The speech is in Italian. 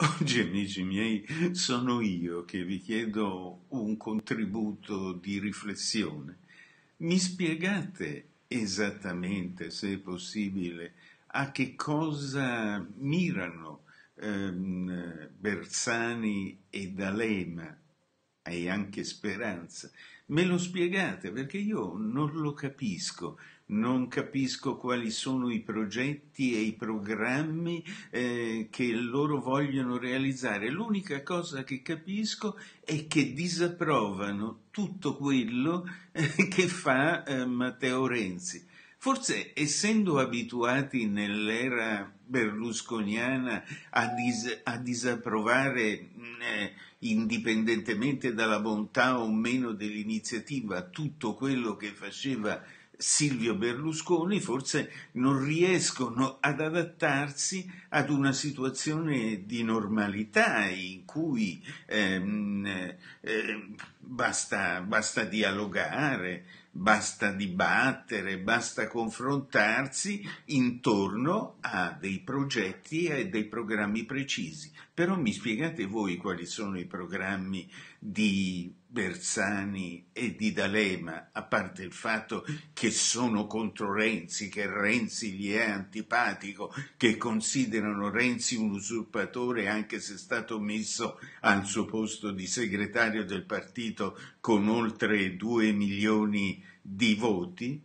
Oggi, amici miei, sono io che vi chiedo un contributo di riflessione. Mi spiegate esattamente, se è possibile, a che cosa mirano ehm, Bersani e D'Alema e anche speranza. Me lo spiegate perché io non lo capisco, non capisco quali sono i progetti e i programmi eh, che loro vogliono realizzare. L'unica cosa che capisco è che disapprovano tutto quello eh, che fa eh, Matteo Renzi. Forse essendo abituati nell'era berlusconiana a, dis- a disapprovare eh, indipendentemente dalla bontà o meno dell'iniziativa tutto quello che faceva Silvio Berlusconi forse non riescono ad adattarsi ad una situazione di normalità in cui ehm, eh, basta, basta dialogare, basta dibattere, basta confrontarsi intorno a dei progetti e dei programmi precisi. Però mi spiegate voi quali sono i programmi di Bersani e di D'Alema, a parte il fatto che sono contro Renzi, che Renzi gli è antipatico, che considerano Renzi un usurpatore anche se è stato messo al suo posto di segretario del partito con oltre 2 milioni di di voti